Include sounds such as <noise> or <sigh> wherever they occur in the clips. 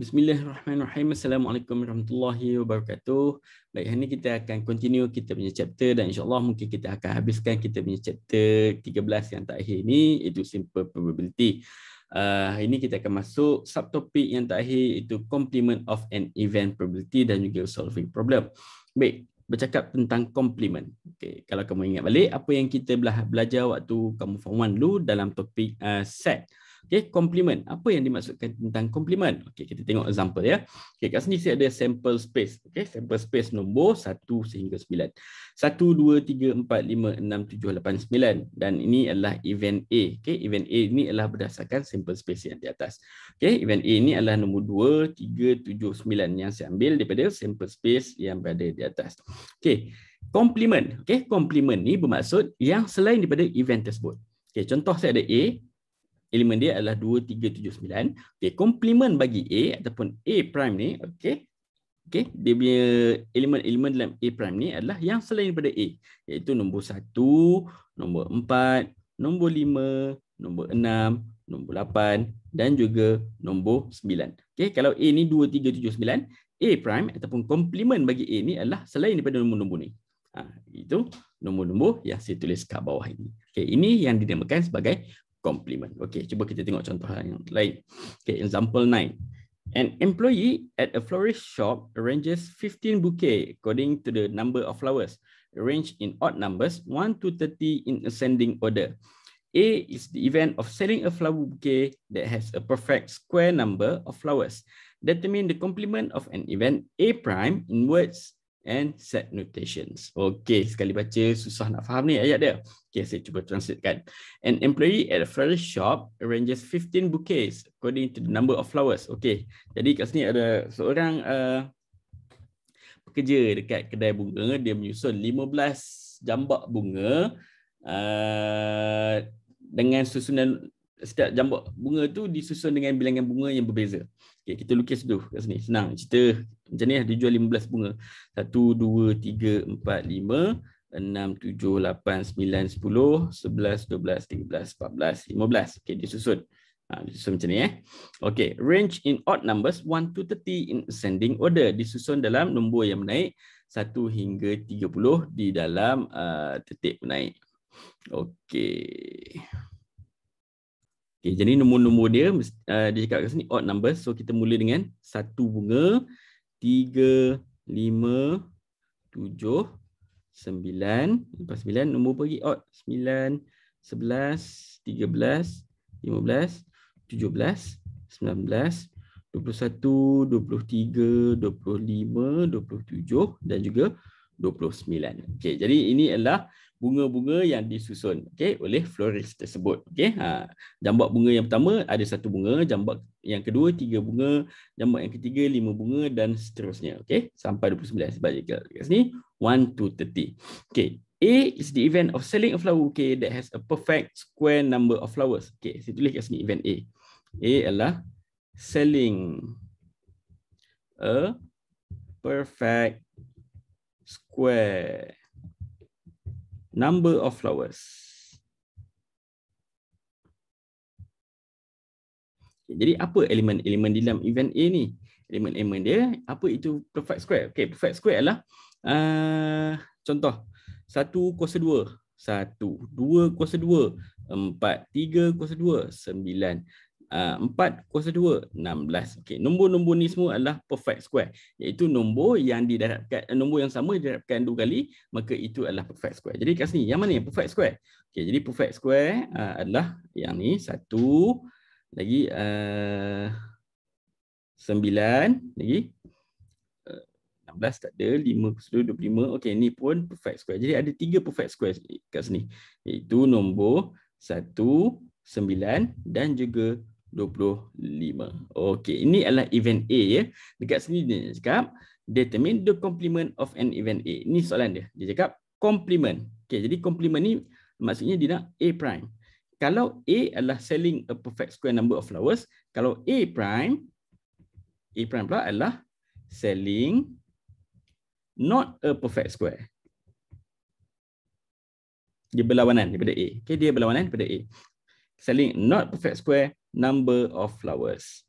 Bismillahirrahmanirrahim. Assalamualaikum warahmatullahi wabarakatuh. Baik, hari ini kita akan continue kita punya chapter dan insyaAllah mungkin kita akan habiskan kita punya chapter 13 yang terakhir ini iaitu simple probability. Uh, ah, ini kita akan masuk subtopik yang terakhir iaitu complement of an event probability dan juga solving problem. Baik, bercakap tentang complement. Okay, kalau kamu ingat balik apa yang kita belajar waktu kamu form 1 dulu dalam topik uh, set. Okay, complement. Apa yang dimaksudkan tentang complement? Okay, kita tengok example ya. Okay, kat sini saya ada sample space. Okay, sample space nombor 1 sehingga 9. 1, 2, 3, 4, 5, 6, 7, 8, 9. Dan ini adalah event A. Okay, event A ini adalah berdasarkan sample space yang di atas. Okay, event A ini adalah nombor 2, 3, 7, 9 yang saya ambil daripada sample space yang berada di atas. Okay, complement. Okay, complement ni bermaksud yang selain daripada event tersebut. Okay, contoh saya ada A, elemen dia adalah 2 3 7 9 okey komplement bagi a ataupun a prime ni okey okey dia punya elemen-elemen dalam a prime ni adalah yang selain daripada a iaitu nombor 1 nombor 4 nombor 5 nombor 6 nombor 8 dan juga nombor 9 okey kalau a ni 2 3 7 9 a prime ataupun komplement bagi a ni adalah selain daripada nombor-nombor ni ha, itu nombor-nombor yang saya tulis kat bawah ini okey ini yang dinamakan sebagai compliment. Okay, cuba kita tengok contoh yang lain. Okay, example nine. An employee at a florist shop arranges 15 bouquet according to the number of flowers arranged in odd numbers 1 to 30 in ascending order. A is the event of selling a flower bouquet that has a perfect square number of flowers. Determine the complement of an event A prime in words and set notations. Okay, sekali baca susah nak faham ni ayat dia. Okay, saya cuba translatekan. An employee at a flower shop arranges 15 bouquets according to the number of flowers. Okay, jadi kat sini ada seorang uh, pekerja dekat kedai bunga. Dia menyusun 15 jambak bunga uh, dengan susunan setiap jambak bunga tu disusun dengan bilangan bunga yang berbeza. Okay, kita lukis tu kat sini. Senang. Cerita macam ni lah. Dia jual 15 bunga. 1, 2, 3, 4, 5, 6, 7, 8, 9, 10, 11, 12, 13, 14, 15. Okay, dia susun. Ha, dia susun macam ni eh. Okay, range in odd numbers 1 to 30 in ascending order. Disusun dalam nombor yang menaik 1 hingga 30 di dalam uh, tetik menaik. Okay. Okay, jadi nombor-nombor dia, uh, dia cakap kat sini odd numbers. So kita mula dengan satu bunga, tiga, lima, tujuh, sembilan. Lepas sembilan, nombor pergi Odd. Sembilan, sebelas, tiga belas, lima belas, tujuh belas, sembilan belas, dua puluh satu, dua puluh tiga, dua puluh lima, dua puluh tujuh dan juga dua puluh sembilan. Okay, jadi ini adalah bunga-bunga yang disusun okey oleh florist tersebut okey ha jambak bunga yang pertama ada satu bunga jambak yang kedua tiga bunga jambak yang ketiga lima bunga dan seterusnya okey sampai 29 sebab dia kat sini 1 to 30 okey A is the event of selling a flower okey, that has a perfect square number of flowers okey saya tulis kat sini event A A adalah selling a perfect square number of flowers. Okay, jadi apa elemen-elemen dalam event A ni? Elemen-elemen dia, apa itu perfect square? Okay, perfect square adalah uh, contoh 1 kuasa 2, 1, 2 kuasa 2, 4, 3 kuasa 2, 9, uh, 4, 16. Okey, nombor-nombor ni semua adalah perfect square. Iaitu nombor yang didarabkan, eh, nombor yang sama didarabkan dua kali, maka itu adalah perfect square. Jadi kat sini, yang mana yang perfect square? Okey, jadi perfect square uh, adalah yang ni, satu, lagi, uh, sembilan, lagi, eh, tak ada, 5, 25, okey ni pun perfect square. Jadi ada tiga perfect square kat sini. Iaitu nombor 1, 9 dan juga 25. Okey, ini adalah event A ya. Dekat sini dia cakap determine the complement of an event A. Ini soalan dia. Dia cakap complement. Okey, jadi complement ni maksudnya dia nak A prime. Kalau A adalah selling a perfect square number of flowers, kalau A prime A prime pula adalah selling not a perfect square. Dia berlawanan daripada A. Okey, dia berlawanan daripada A. Selling not perfect square number of flowers.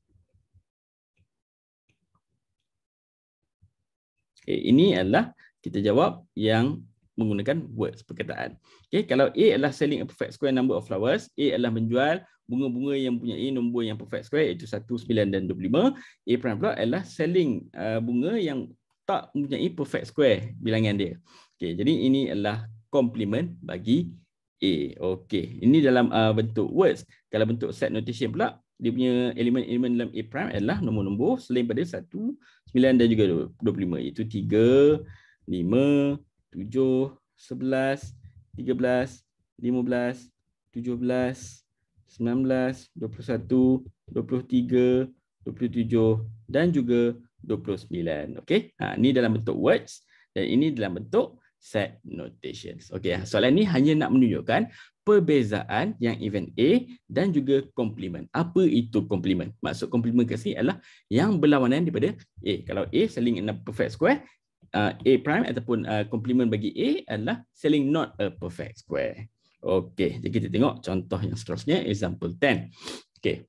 Okay, ini adalah kita jawab yang menggunakan words perkataan. Okay, kalau A adalah selling a perfect square number of flowers, A adalah menjual bunga-bunga yang punya A nombor yang perfect square iaitu 1, 9 dan 25. A prime pula adalah selling uh, bunga yang tak punya mempunyai perfect square bilangan dia. Okay, jadi ini adalah complement bagi A. Okey. Ini dalam uh, bentuk words. Kalau bentuk set notation pula, dia punya elemen-elemen dalam A' prime adalah nombor-nombor selain pada 1, 9 dan juga 25. Iaitu 3, 5, 7, 11, 13, 15, 17, 19, 21, 23, 27 dan juga 29. Okey. Ha, ini dalam bentuk words dan ini dalam bentuk set notations. Okey, soalan ni hanya nak menunjukkan perbezaan yang event A dan juga complement. Apa itu complement? Maksud complement kat sini adalah yang berlawanan daripada A. Kalau A selling in a perfect square, uh, A prime ataupun uh, complement bagi A adalah selling not a perfect square. Okey, jadi kita tengok contoh yang seterusnya, example 10. Okey.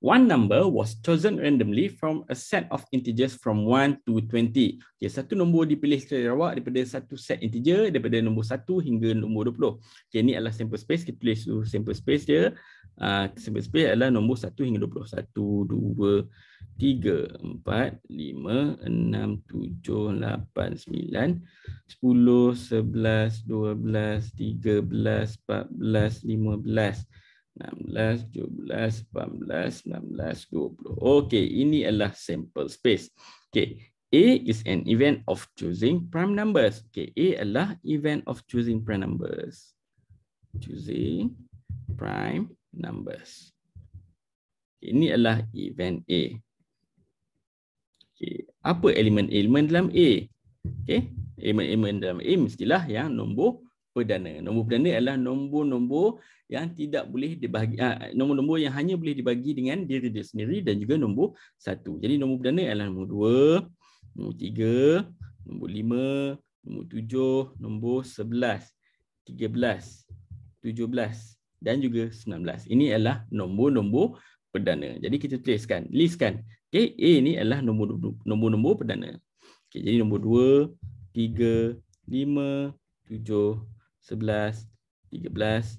One number was chosen randomly from a set of integers from 1 to 20. Okay, satu nombor dipilih secara rawak daripada satu set integer daripada nombor 1 hingga nombor 20. Okay, ini adalah sample space. Kita tulis sample space dia. Uh, sample space adalah nombor 1 hingga 20. 1, 2, 3, 4, 5, 6, 7, 8, 9, 10, 11, 12, 13, 14, 15. 16, 17, 18, 19, 20. Okey, ini adalah sample space. Okay, A is an event of choosing prime numbers. Okay, A adalah event of choosing prime numbers. Choosing prime numbers. ini adalah event A. Okay, apa elemen-elemen dalam A? Okay, elemen-elemen dalam A mestilah yang nombor perdana. Nombor perdana adalah nombor-nombor yang tidak boleh dibahagi ah, nombor-nombor yang hanya boleh dibagi dengan diri dia sendiri dan juga nombor satu. Jadi nombor perdana ialah nombor dua, nombor tiga, nombor lima, nombor tujuh, nombor sebelas, tiga belas, tujuh belas dan juga sembilan belas. Ini ialah nombor-nombor perdana. Jadi kita tuliskan, listkan. Okay, A ini adalah nombor-nombor perdana. Okay, jadi nombor dua, tiga, lima, tujuh, sebelas, tiga belas,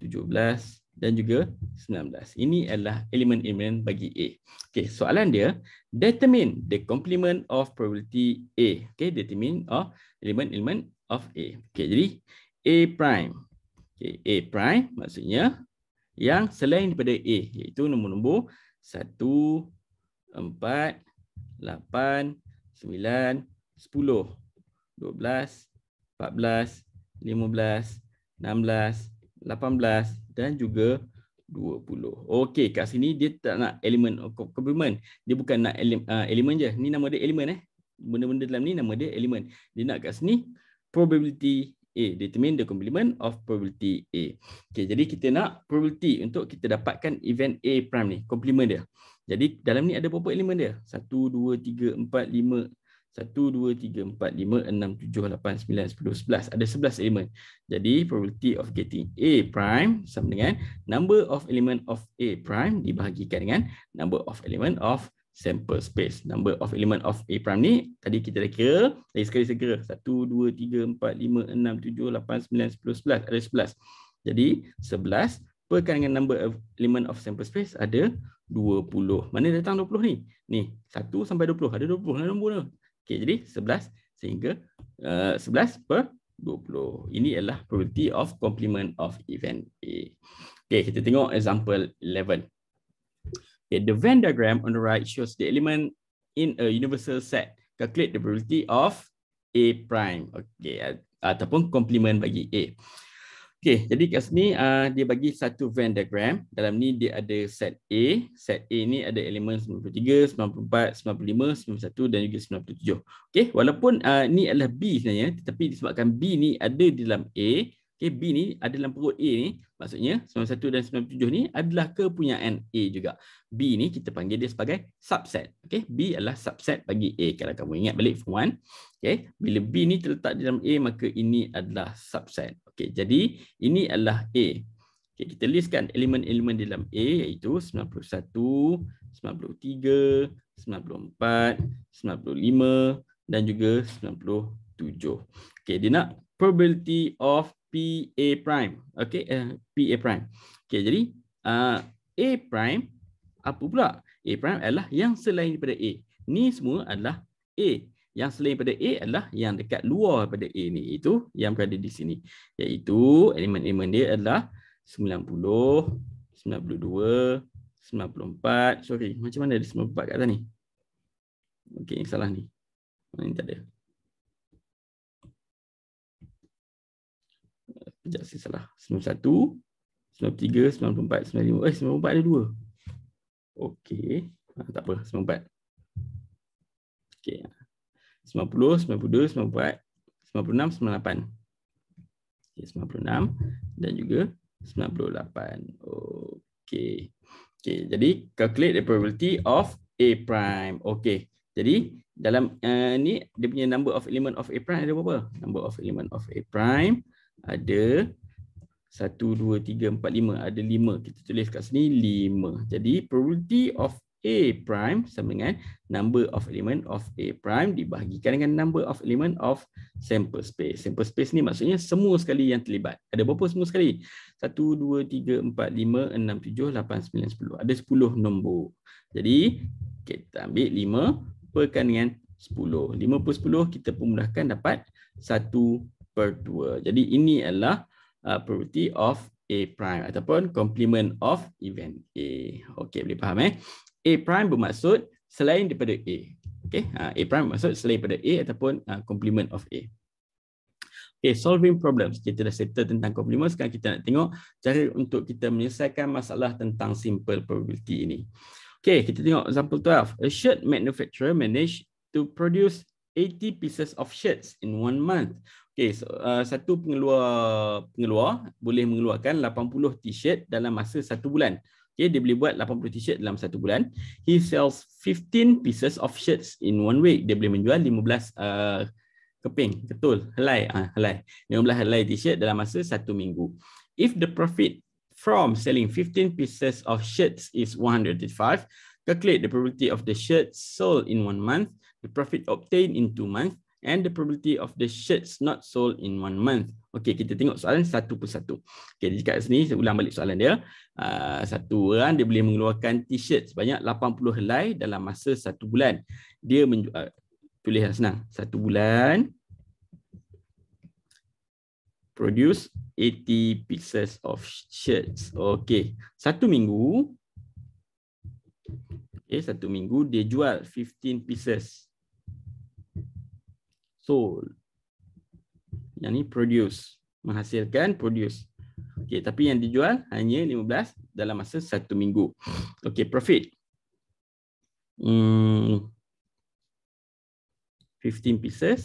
17 dan juga 19. Ini adalah elemen-elemen bagi A. Okey, soalan dia determine the complement of probability A. Okey, determine of elemen-elemen of A. Okey, jadi A prime. Okey, A prime maksudnya yang selain daripada A iaitu nombor-nombor 1 4 8 9 10, 12, 14, 15, 16, 18 dan juga 20. Okey, kat sini dia tak nak element, oh, complement. Dia bukan nak elemen uh, elemen je. Ni nama dia elemen eh. Benda-benda dalam ni nama dia elemen. Dia nak kat sini probability A determine the complement of probability A. Okey, jadi kita nak probability untuk kita dapatkan event A prime ni, complement dia. Jadi dalam ni ada berapa elemen dia? 1 2 3 4 5 1, 2, 3, 4, 5, 6, 7, 8, 9, 10, 11 Ada 11 elemen Jadi probability of getting A prime Sama dengan number of element of A prime Dibahagikan dengan number of element of sample space Number of element of A prime ni Tadi kita dah kira Lagi sekali segera 1, 2, 3, 4, 5, 6, 7, 8, 9, 10, 11 Ada 11 Jadi 11 Perkan dengan number of element of sample space Ada 20 Mana datang 20 ni? Ni 1 sampai 20 Ada 20 lah nombor tu Okey, jadi 11 sehingga uh, 11 per 20. Ini adalah probability of complement of event A. Okay, kita tengok example 11. Okay, the Venn diagram on the right shows the element in a universal set. Calculate the probability of A prime. Okay, ataupun complement bagi A. Okey, jadi kat sini uh, dia bagi satu Venn diagram. Dalam ni dia ada set A. Set A ni ada elemen 93, 94, 95, 91 dan juga 97. Okey, walaupun uh, ni adalah B sebenarnya tetapi disebabkan B ni ada di dalam A, okey B ni ada dalam perut A ni, maksudnya 91 dan 97 ni adalah kepunyaan A juga. B ni kita panggil dia sebagai subset. Okey, B adalah subset bagi A kalau kamu ingat balik form 1. Okey, bila B ni terletak di dalam A maka ini adalah subset. Okey, jadi ini adalah A. Okey, kita listkan elemen-elemen dalam A iaitu 91, 93, 94, 95, 96, 97, 98. Dan juga 97. Okay, dia nak probability of P A prime. Okay, uh, eh, A prime. Okay, jadi uh, A prime apa pula? A prime adalah yang selain daripada A. Ni semua adalah A yang selain pada A adalah yang dekat luar pada A ni itu yang berada di sini iaitu elemen-elemen dia adalah 90 92 94 sorry macam mana ada 94 kat sini okey yang salah ni mana ni tak ada sekejap saya salah 91 93 94 95 eh 94 ada 2 okey ah, tak apa 94 okey 90, 92, 94, 96, 98. Okay, 96 dan juga 98. Okey. Okey, jadi calculate the probability of A prime. Okey. Jadi dalam uh, ni dia punya number of element of A prime ada berapa? Number of element of A prime ada 1 2 3 4 5 ada 5 kita tulis kat sini 5. Jadi probability of A prime sama dengan number of element of A prime dibahagikan dengan number of element of sample space. Sample space ni maksudnya semua sekali yang terlibat. Ada berapa semua sekali? 1, 2, 3, 4, 5, 6, 7, 8, 9, 10. Ada 10 nombor. Jadi kita ambil 5 perkan dengan 10. 5 per 10 kita pemudahkan dapat 1 per 2. Jadi ini adalah uh, property of A prime ataupun complement of event A. Okey, boleh faham eh? A prime bermaksud selain daripada A. Okey, ha, A prime bermaksud selain daripada A ataupun ha, complement of A. Okay, solving problems. Kita dah settle tentang complement. Sekarang kita nak tengok cara untuk kita menyelesaikan masalah tentang simple probability ini. Okay, kita tengok example 12. A shirt manufacturer managed to produce 80 pieces of shirts in one month. Okay, so, uh, satu pengeluar pengeluar boleh mengeluarkan 80 t-shirt dalam masa satu bulan. Okay, dia boleh buat 80 t-shirt dalam satu bulan. He sells 15 pieces of shirts in one week. Dia boleh menjual 15 uh, keping, ketul, helai, ah, helai. 15 helai t-shirt dalam masa satu minggu. If the profit from selling 15 pieces of shirts is 135, calculate the probability of the shirts sold in one month, the profit obtained in two months, and the probability of the shirts not sold in one month. Okay, kita tengok soalan satu persatu. Okey, di dekat sini saya ulang balik soalan dia. Uh, satu orang dia boleh mengeluarkan t-shirt sebanyak 80 helai dalam masa satu bulan. Dia menjual uh, tulis yang senang. Satu bulan produce 80 pieces of shirts. Okay, satu minggu Okay, eh, satu minggu dia jual 15 pieces. Mahsul. Yang ni produce. Menghasilkan produce. Okay, tapi yang dijual hanya 15 dalam masa satu minggu. Okay, profit. Hmm, 15 pieces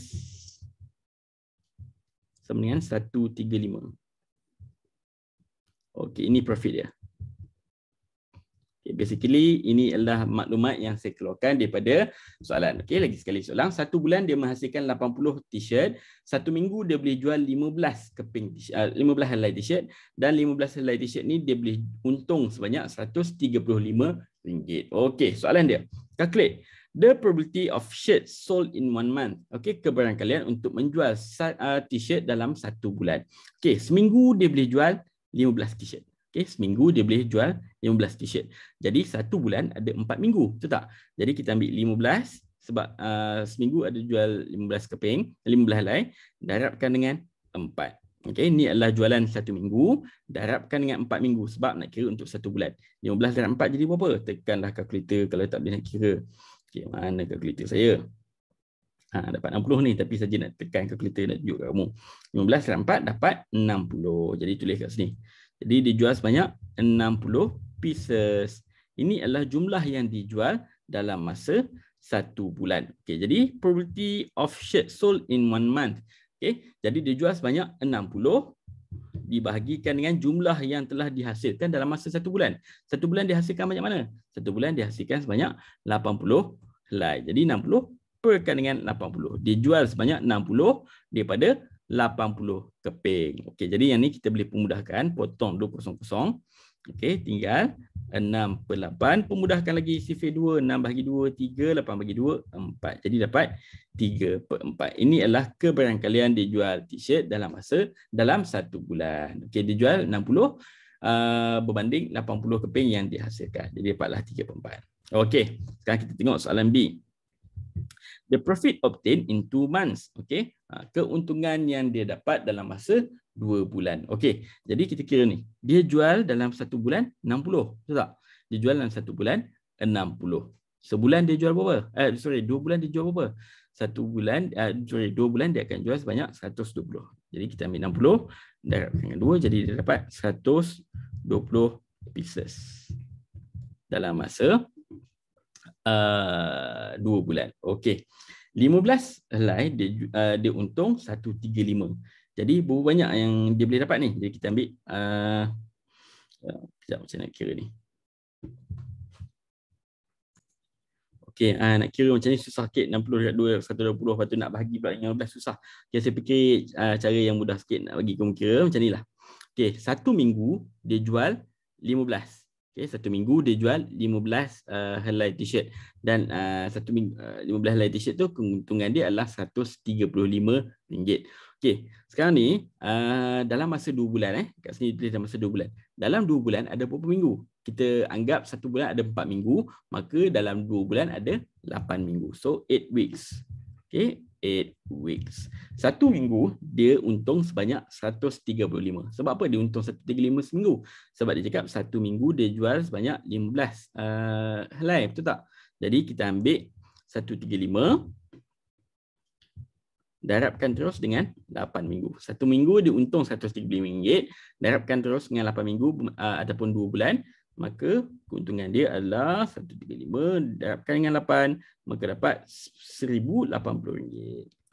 sama dengan 135. Okay, ini profit dia. Okay, basically, ini adalah maklumat yang saya keluarkan daripada soalan. Okey, lagi sekali soalan. Satu bulan dia menghasilkan 80 t-shirt. Satu minggu dia boleh jual 15 keping t-shirt, 15 ah, helai t-shirt. Dan 15 helai t-shirt ni dia boleh untung sebanyak 135 ringgit. Okey, soalan dia. Calculate. The probability of shirt sold in one month. Okey, keberanian kalian untuk menjual ah, t-shirt dalam satu bulan. Okey, seminggu dia boleh jual 15 t-shirt. Okay, seminggu dia boleh jual 15 t-shirt. Jadi satu bulan ada 4 minggu, betul tak? Jadi kita ambil 15 sebab uh, seminggu ada jual 15 keping, 15 lain, darabkan dengan 4. Okay, ni adalah jualan satu minggu, darabkan dengan empat minggu sebab nak kira untuk satu bulan. 15 darab empat jadi berapa? Tekanlah kalkulator kalau tak boleh nak kira. Okay, mana kalkulator saya? Ha, dapat 60 ni tapi saja nak tekan kalkulator nak tunjuk kat kamu. 15 darab empat dapat 60. Jadi tulis kat sini. Jadi dijual sebanyak 60 pieces. Ini adalah jumlah yang dijual dalam masa satu bulan. Okay, jadi probability of shirt sold in one month. Okay, jadi dijual sebanyak 60 dibahagikan dengan jumlah yang telah dihasilkan dalam masa satu bulan. Satu bulan dihasilkan banyak mana? Satu bulan dihasilkan sebanyak 80 helai. Jadi 60 perkan dengan 80. Dijual sebanyak 60 daripada 80 keping. Okey, jadi yang ni kita boleh pemudahkan, potong 200. Okey, tinggal 6 per 8. Pemudahkan lagi sifir 2, 6 bagi 2, 3, 8 bagi 2, 4. Jadi dapat 3 per 4. Ini adalah keberangkalian dia jual t-shirt dalam masa dalam satu bulan. Okey, dia jual 60 uh, berbanding 80 keping yang dihasilkan. Jadi dapatlah 3 per 4. Okey, sekarang kita tengok soalan B the profit obtained in two months. Okay, ha, keuntungan yang dia dapat dalam masa dua bulan. Okay, jadi kita kira ni, dia jual dalam satu bulan 60. Betul tak? Dia jual dalam satu bulan enam puluh. Sebulan dia jual berapa? Eh, sorry, dua bulan dia jual berapa? Satu bulan, eh, sorry, dua bulan dia akan jual sebanyak seratus dua puluh. Jadi kita ambil 60, dengan dua, jadi dia dapat seratus dua puluh pieces dalam masa Eh, dua bulan. Okey. 15 helai dia uh, dia untung 135. Jadi berapa banyak yang dia boleh dapat ni? Jadi kita ambil uh, sekejap macam nak kira ni. Okey, uh, nak kira macam ni susah sikit 60 dekat 2 120 lepas tu nak bagi pula dengan 15 susah. Okay, saya fikir uh, cara yang mudah sikit nak bagi kamu kira macam nilah. Okey, satu minggu dia jual 15. Okay, satu minggu dia jual 15 uh, eh, helai t-shirt dan uh, satu minggu, uh, 15 helai t-shirt tu keuntungan dia adalah RM135. Okey, sekarang ni uh, dalam masa 2 bulan eh, kat sini tulis dalam masa 2 bulan. Dalam 2 bulan ada berapa minggu? Kita anggap satu bulan ada 4 minggu, maka dalam 2 bulan ada 8 minggu. So 8 weeks. Okey, 8 weeks. Satu minggu dia untung sebanyak 135. Sebab apa dia untung 135 seminggu? Sebab dia cakap satu minggu dia jual sebanyak 15 uh, helai, betul tak? Jadi kita ambil 135 darabkan terus dengan 8 minggu. Satu minggu dia untung RM135, darabkan terus dengan 8 minggu uh, ataupun 2 bulan, maka keuntungan dia adalah 135 darabkan dengan 8 maka dapat RM1,080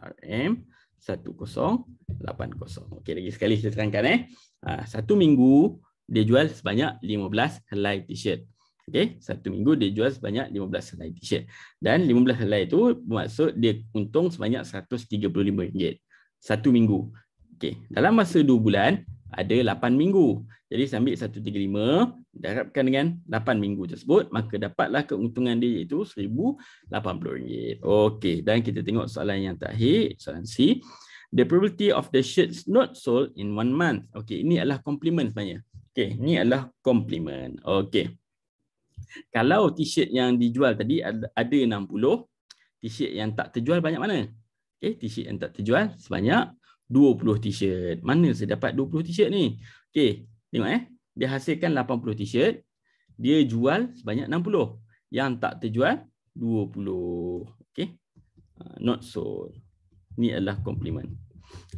RM1080 Okey lagi sekali saya terangkan eh ha, satu minggu dia jual sebanyak 15 helai t-shirt Okey, satu minggu dia jual sebanyak 15 helai t-shirt. Dan 15 helai itu bermaksud dia untung sebanyak RM135. Satu minggu. Okey, dalam masa 2 bulan ada 8 minggu. Jadi saya ambil 135 darabkan dengan 8 minggu tersebut maka dapatlah keuntungan dia iaitu RM1,080. Okey, dan kita tengok soalan yang terakhir, soalan C. The probability of the shirts not sold in one month. Okey, ini adalah complement sebenarnya. Okey, ini adalah complement. Okey. Kalau t-shirt yang dijual tadi ada 60, t-shirt yang tak terjual banyak mana? Okey, t-shirt yang tak terjual sebanyak 20 t-shirt. Mana saya dapat 20 t-shirt ni? Okey, tengok eh. Dia hasilkan 80 t-shirt. Dia jual sebanyak 60. Yang tak terjual 20. Okey. Ah, not sold. Ni adalah compliment.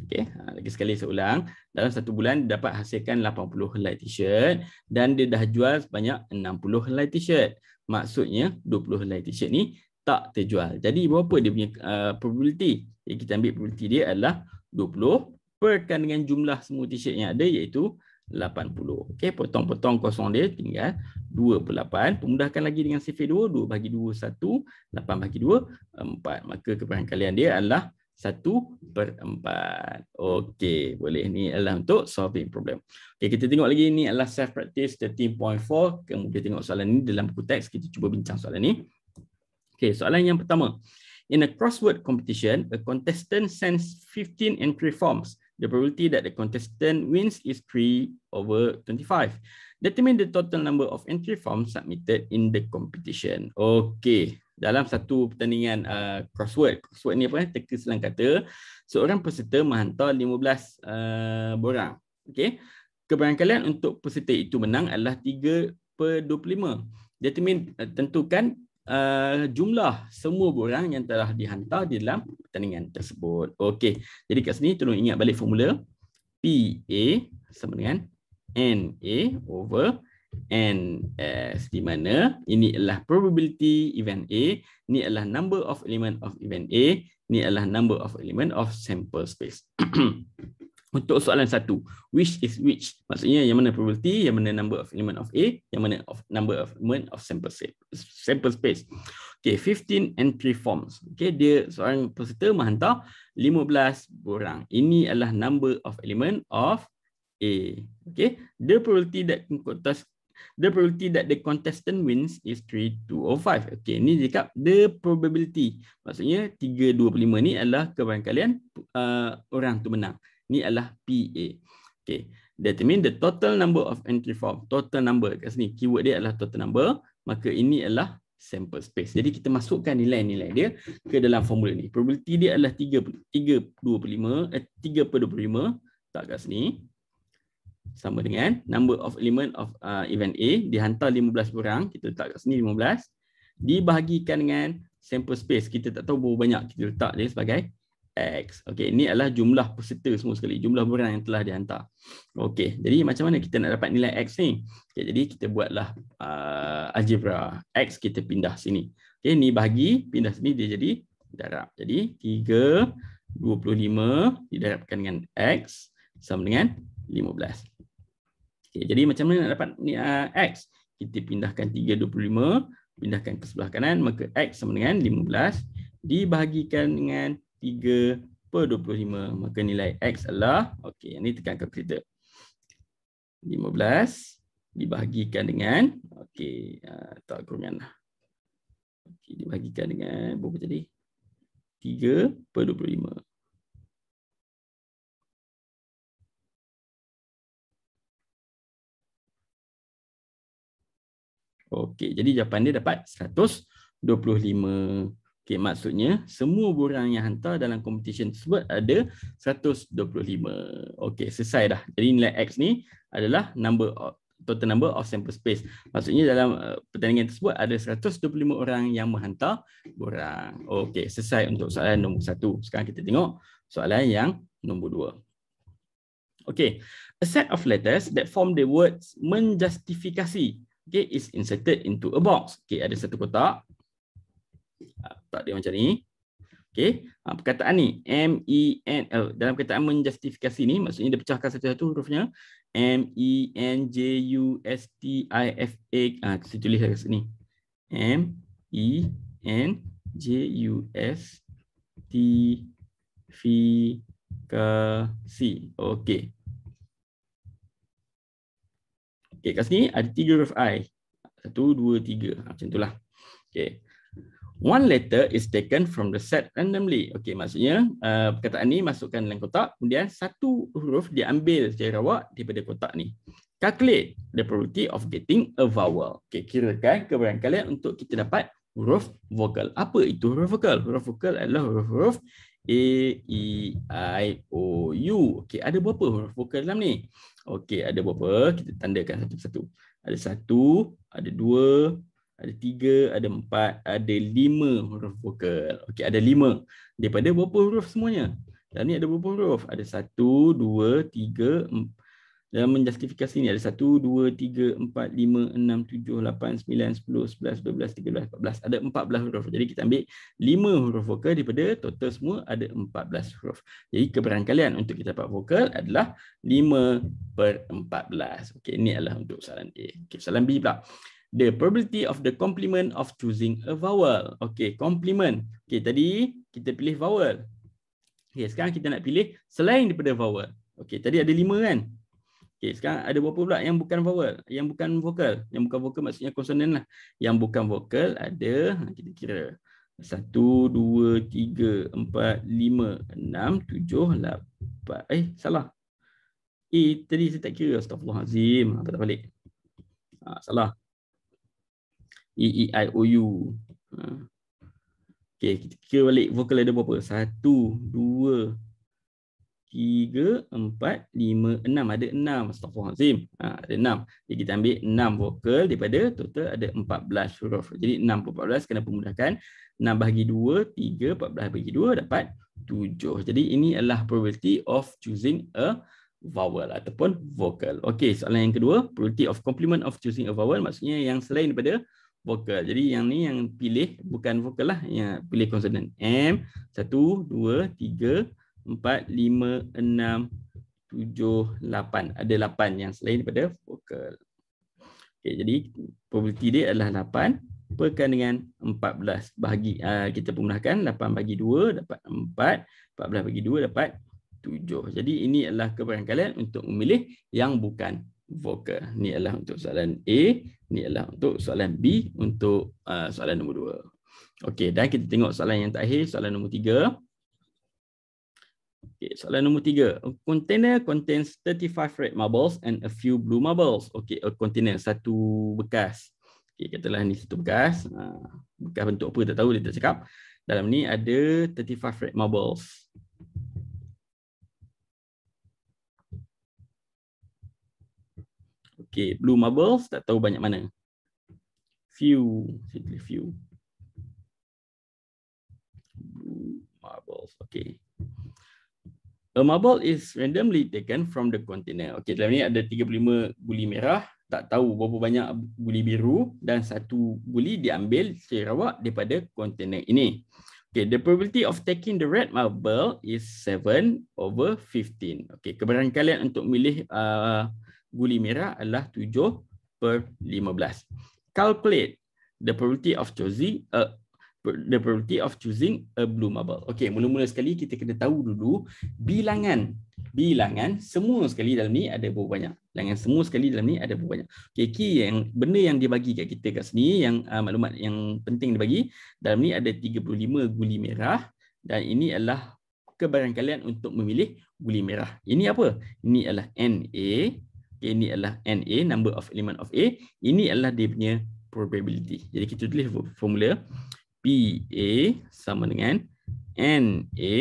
Okey, ah, lagi sekali saya ulang. Dalam satu bulan dia dapat hasilkan 80 helai t-shirt dan dia dah jual sebanyak 60 helai t-shirt. Maksudnya 20 helai t-shirt ni tak terjual. Jadi berapa dia punya uh, probability? Jadi kita ambil probability dia adalah 20 perkan dengan jumlah semua t-shirt yang ada iaitu 80. Okey, potong-potong kosong dia tinggal 28. Pemudahkan lagi dengan sifir 2, 2 bagi 2 1, 8 bagi 2 4. Maka kepangan kalian dia adalah 1/4. Okey, boleh ni adalah untuk solving problem. Okey, kita tengok lagi ini adalah self practice 13.4. Kemudian tengok soalan ini dalam buku teks kita cuba bincang soalan ini. Okey, soalan yang pertama. In a crossword competition, a contestant sends 15 entry forms. The probability that the contestant wins is 3 over 25. Determine the total number of entry forms submitted in the competition. Okay, dalam satu pertandingan uh, crossword. Crossword ni apa? Eh? Teka selang kata. Seorang peserta menghantar 15 uh, borang. Okay. Keberangkalan untuk peserta itu menang adalah 3 per 25. Determine, uh, tentukan uh, jumlah semua borang yang telah dihantar di dalam pertandingan tersebut. Okey, jadi kat sini tolong ingat balik formula PA sama dengan NA over NS di mana ini adalah probability event A, ni adalah number of element of event A, ni adalah number of element of sample space. <clears throat> untuk soalan satu which is which maksudnya yang mana probability yang mana number of element of A yang mana of number of element of sample space sample space okey 15 entry forms okey dia seorang peserta menghantar 15 borang. ini adalah number of element of A okey the probability that contest the probability that the contestant wins is 3205 okey ni cakap the probability maksudnya 325 ni adalah kebanyakan uh, orang tu menang ni adalah PA. Okay. That mean the total number of entry form, total number kat sini, keyword dia adalah total number, maka ini adalah sample space. Jadi kita masukkan nilai-nilai dia ke dalam formula ni. Probability dia adalah 3, 3, 25, eh, 3 per 25, tak kat sini. Sama dengan number of element of uh, event A, dihantar 15 orang, kita letak kat sini 15. Dibahagikan dengan sample space, kita tak tahu berapa banyak kita letak dia sebagai X. Okey, ini adalah jumlah peserta semua sekali, jumlah murid yang telah dihantar. Okey, jadi macam mana kita nak dapat nilai X ni? Okay, jadi kita buatlah uh, algebra. X kita pindah sini. Okey, ni bahagi, pindah sini dia jadi darab. Jadi 3 25 didarabkan dengan X sama dengan 15. Okey, jadi macam mana nak dapat ni uh, X? Kita pindahkan 3 25, pindahkan ke sebelah kanan, maka X sama dengan 15 dibahagikan dengan 3 per 25 maka nilai x adalah okey yang ni tekan kalkulator 15 dibahagikan dengan okey uh, tak kurunganlah okey dibahagikan dengan berapa tadi 3 per 25 okey jadi jawapan dia dapat 125 Okay, maksudnya semua borang yang hantar dalam competition tersebut ada 125. Okey, selesai dah. Jadi nilai X ni adalah number of, total number of sample space. Maksudnya dalam eh, pertandingan tersebut ada 125 orang yang menghantar borang. Okey, selesai untuk soalan nombor satu. Sekarang kita tengok soalan yang nombor dua. Okey, a set of letters that form the words menjustifikasi. Okay, is inserted into a box. Okay, ada satu kotak. Ah, tak dia macam ni okey ah, perkataan ni m e n l dalam perkataan menjustifikasi ni maksudnya dia pecahkan satu-satu hurufnya m e n j u s t i f a ah tu tulis lah kat sini m e n j u s t f i k a c okey okey kat sini ada tiga huruf i satu, dua, tiga. Ah, macam itulah. Okay. One letter is taken from the set randomly. Okay, maksudnya uh, perkataan ni masukkan dalam kotak, kemudian satu huruf diambil secara awak daripada kotak ni. Calculate the probability of getting a vowel. Okay, kirakan keberan kalian untuk kita dapat huruf vokal. Apa itu huruf vokal? Huruf vokal adalah huruf-huruf A, E, I, O, U. Okay, ada berapa huruf vokal dalam ni? Okay, ada berapa? Kita tandakan satu-satu. Ada satu, ada dua, ada tiga, ada empat, ada lima huruf vokal. Okey, ada lima. Daripada berapa huruf semuanya? Dan ni ada berapa huruf? Ada satu, dua, tiga, empat. Dalam menjustifikasi ni ada satu, dua, tiga, empat, lima, enam, tujuh, lapan, sembilan, sepuluh, sebelas, dua belas, tiga belas, empat belas. Ada empat belas huruf. Jadi kita ambil lima huruf vokal daripada total semua ada empat belas huruf. Jadi keberangkalian untuk kita dapat vokal adalah lima per empat belas. Okey, ini adalah untuk soalan A. Okey, soalan B pula the probability of the complement of choosing a vowel. Okay, complement. Okay, tadi kita pilih vowel. Okay, sekarang kita nak pilih selain daripada vowel. Okay, tadi ada lima kan? Okay, sekarang ada berapa pula yang bukan vowel? Yang bukan vokal. Yang bukan vokal maksudnya konsonan lah. Yang bukan vokal ada, kita kira. Satu, dua, tiga, empat, lima, enam, tujuh, lapan. Eh, salah. Eh, tadi saya tak kira. Astagfirullahaladzim. Apa tak balik? Ha, salah. E E I O U. Ha. Okay, kita kira balik vokal ada berapa? Satu, dua, tiga, empat, lima, enam. Ada enam. Astagfirullahaladzim. Ha, ada enam. Jadi kita ambil enam vokal daripada total ada empat belas huruf. Jadi enam per empat belas kena pemudahkan. Enam bahagi dua, tiga, empat belas bahagi dua dapat tujuh. Jadi ini adalah probability of choosing a vowel ataupun vokal. Okay. soalan yang kedua. Probability of complement of choosing a vowel. Maksudnya yang selain daripada vokal. Jadi yang ni yang pilih bukan vokal lah, yang pilih konsonan. M, 1, 2, 3, 4, 5, 6, 7, 8. Ada 8 yang selain daripada vokal. Okay, jadi probability dia adalah 8 perkan dengan 14 bahagi uh, kita pemulakan 8 bagi 2 dapat 4 14 bagi 2 dapat 7 jadi ini adalah keberangkalan untuk memilih yang bukan vokal. Ni adalah untuk soalan A, ni adalah untuk soalan B untuk uh, soalan nombor 2. Okey, dan kita tengok soalan yang terakhir, soalan nombor 3. Okay, soalan nombor tiga. A container contains 35 red marbles and a few blue marbles. Okay, a container, satu bekas. Okay, katalah ni satu bekas. Ah, bekas bentuk apa, tak tahu dia tak cakap. Dalam ni ada 35 red marbles. Okay, blue marbles tak tahu banyak mana. Few, simply few. Blue marbles, okay. A marble is randomly taken from the container. Okay, dalam ni ada 35 guli merah. Tak tahu berapa banyak guli biru. Dan satu guli diambil secara daripada container ini. Okay, the probability of taking the red marble is 7 over 15. Okay, keberanian kalian untuk memilih. Uh, guli merah adalah 7 per 15. Calculate the probability of choosing a the probability of choosing a blue marble. Okey, mula-mula sekali kita kena tahu dulu bilangan. Bilangan semua sekali dalam ni ada berapa banyak. Bilangan semua sekali dalam ni ada berapa banyak. Okey, key yang benda yang dia bagi kat kita kat sini yang uh, maklumat yang penting dia bagi dalam ni ada 35 guli merah dan ini adalah kebarangkalian untuk memilih guli merah. Ini apa? Ini adalah NA okay, ini adalah NA, number of element of A, ini adalah dia punya probability. Jadi kita tulis formula PA sama dengan NA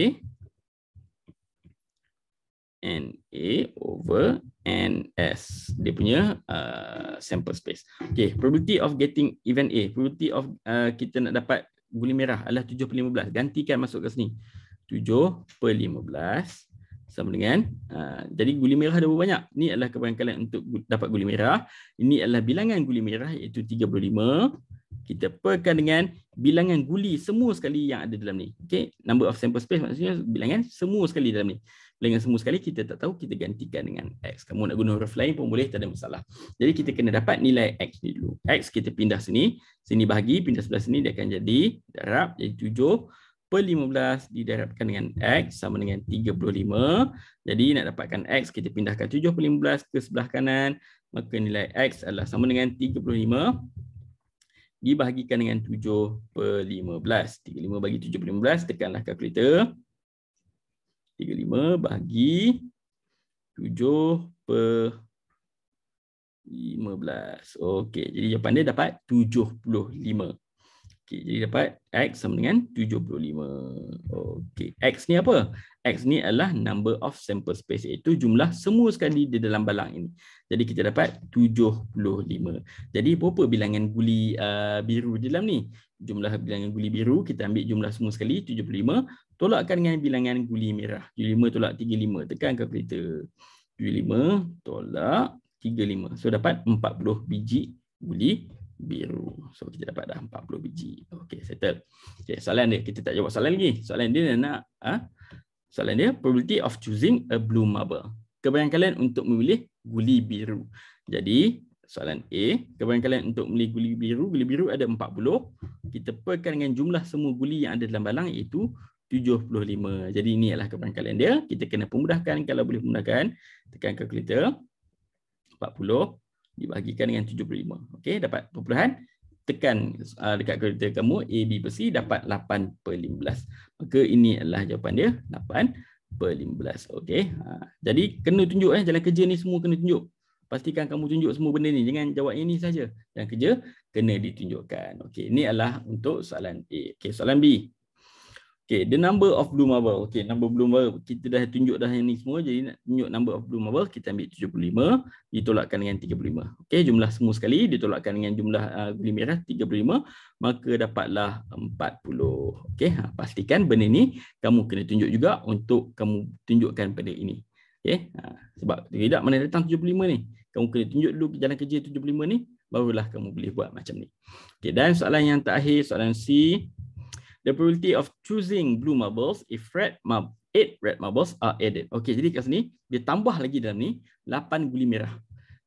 NA over NS dia punya uh, sample space. Okay, probability of getting event A, probability of uh, kita nak dapat guli merah adalah 7 per 15. Gantikan masuk ke sini. 7 per 15 sama dengan uh, jadi guli merah ada berapa banyak ni adalah kebangkalan untuk dapat guli merah ini adalah bilangan guli merah iaitu 35 kita perkan dengan bilangan guli semua sekali yang ada dalam ni okey number of sample space maksudnya bilangan semua sekali dalam ni bilangan semua sekali kita tak tahu kita gantikan dengan x kamu nak guna huruf lain pun boleh tak ada masalah jadi kita kena dapat nilai x ni dulu x kita pindah sini sini bahagi pindah sebelah sini dia akan jadi darab jadi per 15 didarabkan dengan X sama dengan 35. Jadi nak dapatkan X, kita pindahkan 7 per 15 ke sebelah kanan. Maka nilai X adalah sama dengan 35 dibahagikan dengan 7 per 15. 35 bagi 7 per 15, tekanlah kalkulator. 35 bagi 7 per 15. Okey, jadi jawapan dia dapat 75. 75. Okey, jadi dapat x sama dengan 75. Okey, x ni apa? X ni adalah number of sample space iaitu jumlah semua sekali di dalam balang ini. Jadi kita dapat 75. Jadi berapa bilangan guli uh, biru di dalam ni? Jumlah bilangan guli biru kita ambil jumlah semua sekali 75 tolakkan dengan bilangan guli merah. 75 tolak 35 tekan kalkulator. 75 tolak 35. So dapat 40 biji guli biru. So kita dapat dah 40 biji. Okey, settle. Okey, soalan dia kita tak jawab soalan lagi. Soalan dia nak ah ha? soalan dia probability of choosing a blue marble. Kebanyakan kalian untuk memilih guli biru. Jadi soalan A, kebanyakan kalian untuk memilih guli biru. Guli biru ada 40. Kita perkan dengan jumlah semua guli yang ada dalam balang iaitu 75. Jadi ini adalah kebanyakan kalian dia. Kita kena pemudahkan kalau boleh menggunakan tekan kalkulator 40 dibahagikan dengan 75. Okey, dapat perpuluhan tekan uh, dekat kereta kamu A, B, C dapat 8 per 15. Maka ini adalah jawapan dia 8 per 15. Okey, ha. jadi kena tunjuk eh, jalan kerja ni semua kena tunjuk. Pastikan kamu tunjuk semua benda ni. Jangan jawab ini saja. Jalan kerja kena ditunjukkan. Okey, ini adalah untuk soalan A. Okey, soalan B. Okay, the number of blue marble. Okay, number blue marble. Kita dah tunjuk dah yang ni semua. Jadi nak tunjuk number of blue marble, kita ambil 75. Ditolakkan dengan 35. Okay, jumlah semua sekali. Ditolakkan dengan jumlah uh, guli uh, merah 35. Maka dapatlah 40. Okay, ha, pastikan benda ni kamu kena tunjuk juga untuk kamu tunjukkan benda ini. Okay, ha, sebab tidak mana datang 75 ni. Kamu kena tunjuk dulu jalan kerja 75 ni. Barulah kamu boleh buat macam ni. Okay, dan soalan yang terakhir, soalan C the probability of choosing blue marbles if red mar eight red marbles are added. Okay, jadi kat sini dia tambah lagi dalam ni 8 guli merah.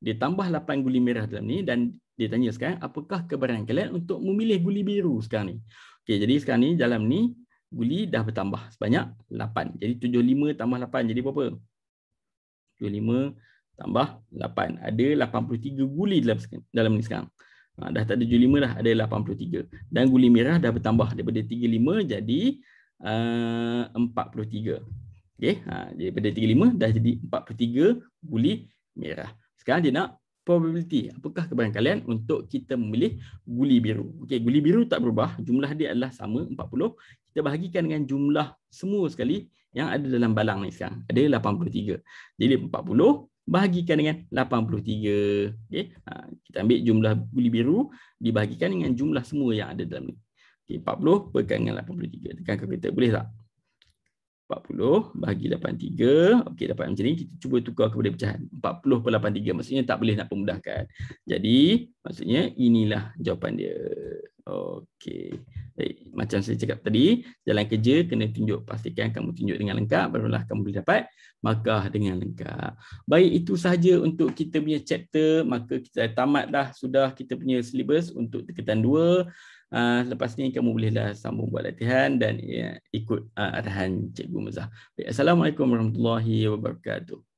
Dia tambah 8 guli merah dalam ni dan dia tanya sekarang apakah kebenaran kalian untuk memilih guli biru sekarang ni. Okey, jadi sekarang ni dalam ni guli dah bertambah sebanyak 8. Jadi 75 tambah 8 jadi berapa? 75 tambah 8. Ada 83 guli dalam dalam ni sekarang. Ha, dah tak ada 75 dah, ada 83. Dan guli merah dah bertambah daripada 35 jadi uh, 43. Okey, ha, daripada 35 dah jadi 43 guli merah. Sekarang dia nak probability. Apakah kalian untuk kita memilih guli biru? Okey, guli biru tak berubah. Jumlah dia adalah sama 40. Kita bahagikan dengan jumlah semua sekali yang ada dalam balang ni sekarang. Ada 83. Jadi 40 bahagikan dengan 83. Okey. Ha, kita ambil jumlah buli biru dibahagikan dengan jumlah semua yang ada dalam ni. Okey, 40 berkaitan dengan 83. Tekan kereta boleh tak? 40 bahagi 83. Okey, dapat macam ni. Kita cuba tukar kepada pecahan. 40 per 83. Maksudnya tak boleh nak pemudahkan. Jadi, maksudnya inilah jawapan dia. Okey. Baik, macam saya cakap tadi, jalan kerja kena tunjuk pastikan kamu tunjuk dengan lengkap barulah kamu boleh dapat markah dengan lengkap. Baik itu sahaja untuk kita punya chapter, maka kita tamat dah sudah kita punya syllabus untuk tingkatan 2. Uh, ah, lepas ni kamu bolehlah sambung buat latihan dan ya, ikut uh, arahan Cikgu Mazah. Assalamualaikum warahmatullahi wabarakatuh.